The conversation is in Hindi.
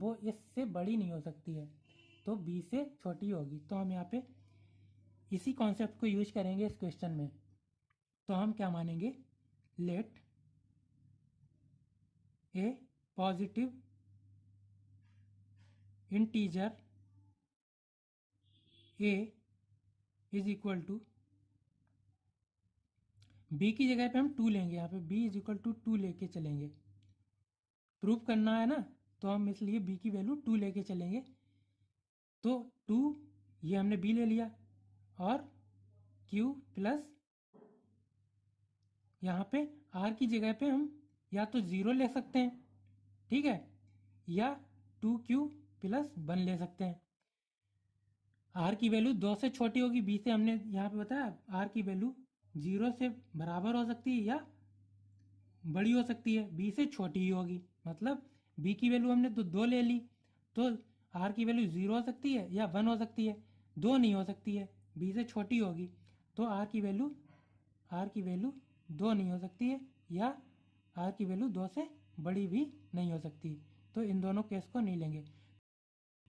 वो इससे बड़ी नहीं हो सकती है तो बी से छोटी होगी तो हम यहाँ पे इसी कॉन्सेप्ट को यूज करेंगे इस क्वेश्चन में तो हम क्या मानेंगे let a positive integer a is equal to b की जगह पे हम टू लेंगे यहाँ पे b is equal to two लेके चलेंगे प्रूव करना है ना तो हम इसलिए बी की वैल्यू टू लेके चलेंगे तो टू ये हमने बी ले लिया और क्यू प्लस यहाँ पे आर की जगह पे हम या तो ज़ीरो ले सकते हैं ठीक है या टू क्यू प्लस वन ले सकते हैं आर की वैल्यू दो से छोटी होगी बी से हमने यहाँ पे बताया आर की वैल्यू जीरो से बराबर हो सकती है या बड़ी हो सकती है बी से छोटी ही होगी मतलब बी की वैल्यू हमने तो दो ले ली तो आर की वैल्यू जीरो हो सकती है या वन हो सकती है दो नहीं हो सकती है बी से छोटी होगी तो आर की वैल्यू आर की वैल्यू दो नहीं हो सकती है या आर की वैल्यू दो से बड़ी भी नहीं हो सकती तो इन दोनों केस को नहीं लेंगे